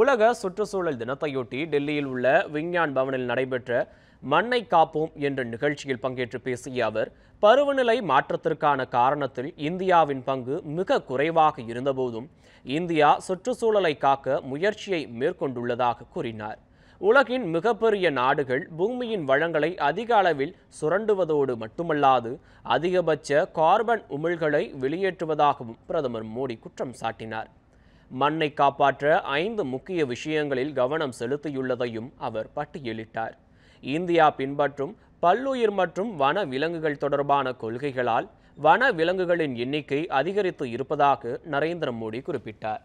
உலக சுற்றுச்சூழல் தினத்தையொட்டி டெல்லியில் உள்ள விஞ்ஞான் பவனில் நடைபெற்ற மண்ணை காப்போம் என்ற நிகழ்ச்சியில் பங்கேற்று பேசிய அவர் பருவநிலை மாற்றத்திற்கான காரணத்தில் இந்தியாவின் பங்கு மிக குறைவாக இருந்தபோதும் இந்தியா சுற்றுச்சூழலை காக்க முயற்சியை மேற்கொண்டுள்ளதாக கூறினார் உலகின் மிகப்பெரிய நாடுகள் பூமியின் வளங்களை அதிக அளவில் சுரண்டுவதோடு மட்டுமல்லாது அதிகபட்ச கார்பன் உமிழ்களை வெளியேற்றுவதாகவும் பிரதமர் மோடி குற்றம் சாட்டினார் மண்ணை காப்பாற்ற ஐந்து முக்கிய விஷயங்களில் கவனம் செலுத்தியுள்ளதையும் அவர் பட்டியலிட்டார் இந்தியா பின்பற்றும் பல்லுயிர் மற்றும் வன விலங்குகள் தொடர்பான கொள்கைகளால் வன விலங்குகளின் எண்ணிக்கை அதிகரித்து இருப்பதாக நரேந்திர மோடி குறிப்பிட்டார்